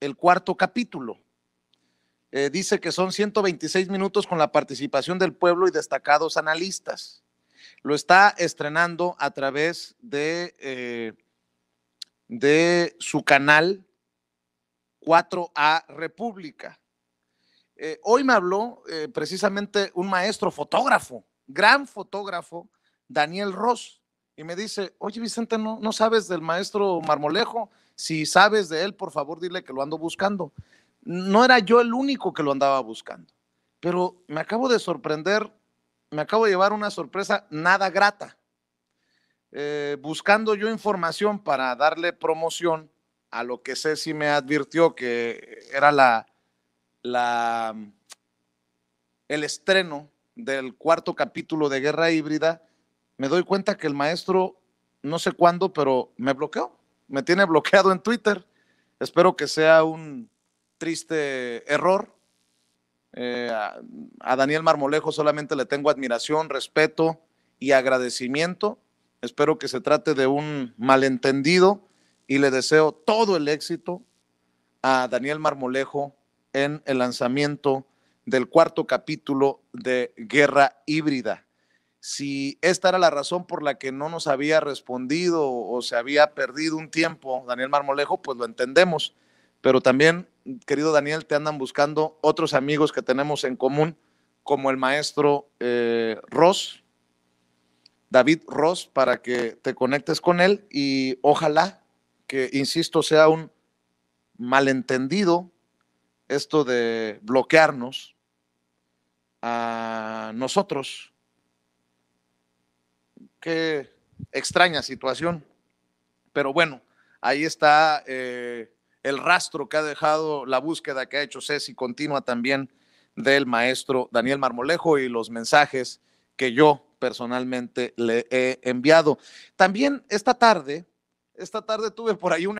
el cuarto capítulo. Eh, dice que son 126 minutos con la participación del pueblo y destacados analistas. Lo está estrenando a través de, eh, de su canal 4A República. Eh, hoy me habló precisamente un maestro fotógrafo, gran fotógrafo, Daniel Ross, y me dice, oye Vicente, ¿no, ¿no sabes del maestro Marmolejo? Si sabes de él, por favor, dile que lo ando buscando. No era yo el único que lo andaba buscando, pero me acabo de sorprender, me acabo de llevar una sorpresa nada grata. Eh, buscando yo información para darle promoción a lo que si me advirtió que era la, la, el estreno del cuarto capítulo de Guerra Híbrida, me doy cuenta que el maestro, no sé cuándo, pero me bloqueó, me tiene bloqueado en Twitter. Espero que sea un triste error. Eh, a Daniel Marmolejo solamente le tengo admiración, respeto y agradecimiento. Espero que se trate de un malentendido y le deseo todo el éxito a Daniel Marmolejo en el lanzamiento del cuarto capítulo de Guerra Híbrida si esta era la razón por la que no nos había respondido o se había perdido un tiempo Daniel Marmolejo, pues lo entendemos. Pero también, querido Daniel, te andan buscando otros amigos que tenemos en común, como el maestro eh, Ross, David Ross, para que te conectes con él y ojalá que, insisto, sea un malentendido esto de bloquearnos a nosotros qué extraña situación. Pero bueno, ahí está eh, el rastro que ha dejado la búsqueda que ha hecho Ceci, continua también del maestro Daniel Marmolejo y los mensajes que yo personalmente le he enviado. También esta tarde, esta tarde tuve por ahí un...